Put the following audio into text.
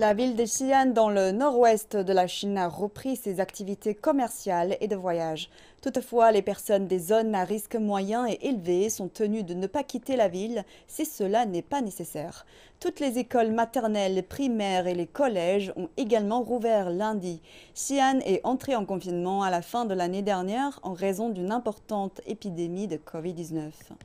La ville de Xi'an, dans le nord-ouest de la Chine, a repris ses activités commerciales et de voyage. Toutefois, les personnes des zones à risque moyen et élevé sont tenues de ne pas quitter la ville si cela n'est pas nécessaire. Toutes les écoles maternelles, primaires et les collèges ont également rouvert lundi. Xi'an est entrée en confinement à la fin de l'année dernière en raison d'une importante épidémie de Covid-19.